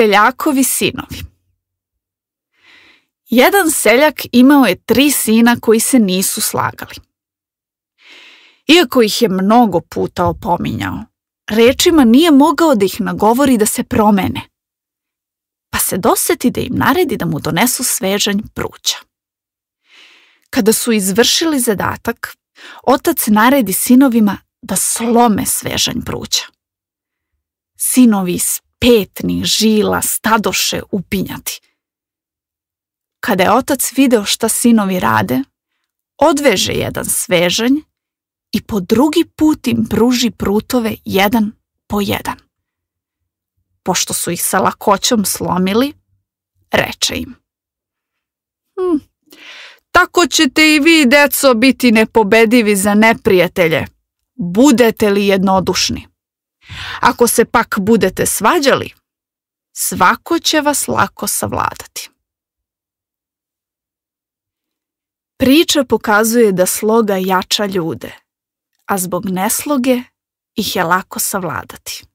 Seljakovi sinovi Jedan seljak imao je tri sina koji se nisu slagali. Iako ih je mnogo puta opominjao, rečima nije mogao da ih nagovori da se promene, pa se doseti da im naredi da mu donesu svežanj pruća. Kada su izvršili zadatak, otac naredi sinovima da slome svežanj pruća. Sinovi petni žila stadoše upinjati. Kada je otac video šta sinovi rade, odveže jedan svežanj i po drugi put im pruži prutove jedan po jedan. Pošto su ih sa lakoćom slomili, reče im. Hm, tako ćete i vi, deco, biti nepobedivi za neprijatelje. Budete li jednodušni? Ako se pak budete svađali, svako će vas lako savladati. Priča pokazuje da sloga jača ljude, a zbog nesloge ih je lako savladati.